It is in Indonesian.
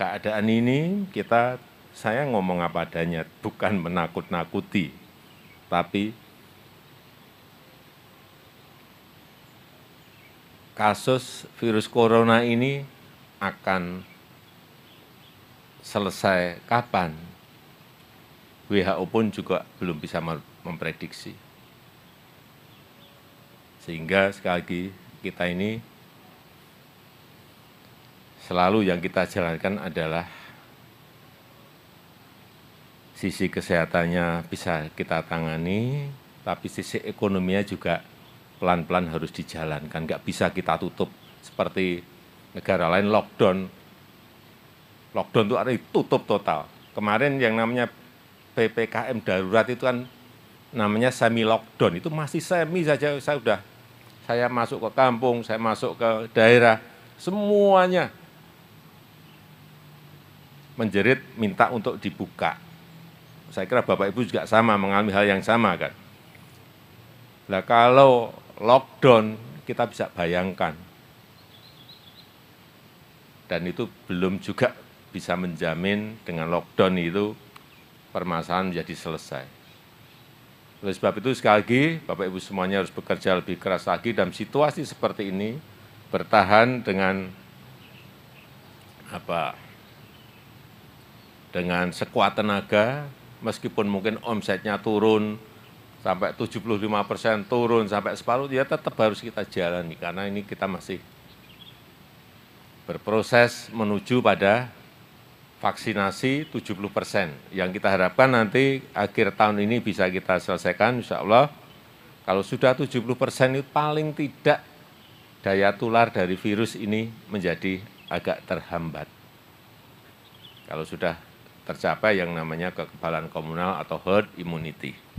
keadaan ini kita saya ngomong apa adanya, bukan menakut-nakuti, tapi kasus virus corona ini akan selesai kapan? WHO pun juga belum bisa memprediksi. Sehingga sekali lagi kita ini selalu yang kita jalankan adalah sisi kesehatannya bisa kita tangani, tapi sisi ekonominya juga pelan-pelan harus dijalankan, nggak bisa kita tutup seperti negara lain lockdown. Lockdown itu artinya tutup total. Kemarin yang namanya PPKM darurat itu kan namanya semi lockdown, itu masih semi saja saya sudah saya masuk ke kampung, saya masuk ke daerah, semuanya menjerit minta untuk dibuka. Saya kira Bapak Ibu juga sama mengalami hal yang sama kan. Nah kalau lockdown kita bisa bayangkan. Dan itu belum juga bisa menjamin dengan lockdown itu permasalahan menjadi selesai. Oleh sebab itu sekali lagi Bapak Ibu semuanya harus bekerja lebih keras lagi dalam situasi seperti ini bertahan dengan apa dengan sekuat tenaga, meskipun mungkin omsetnya turun, sampai 75 persen turun, sampai separuh, ya tetap harus kita jalani, karena ini kita masih berproses menuju pada vaksinasi 70 persen, yang kita harapkan nanti akhir tahun ini bisa kita selesaikan, insya Allah, kalau sudah 70 persen itu paling tidak daya tular dari virus ini menjadi agak terhambat. Kalau sudah tercapai yang namanya kekebalan komunal atau herd immunity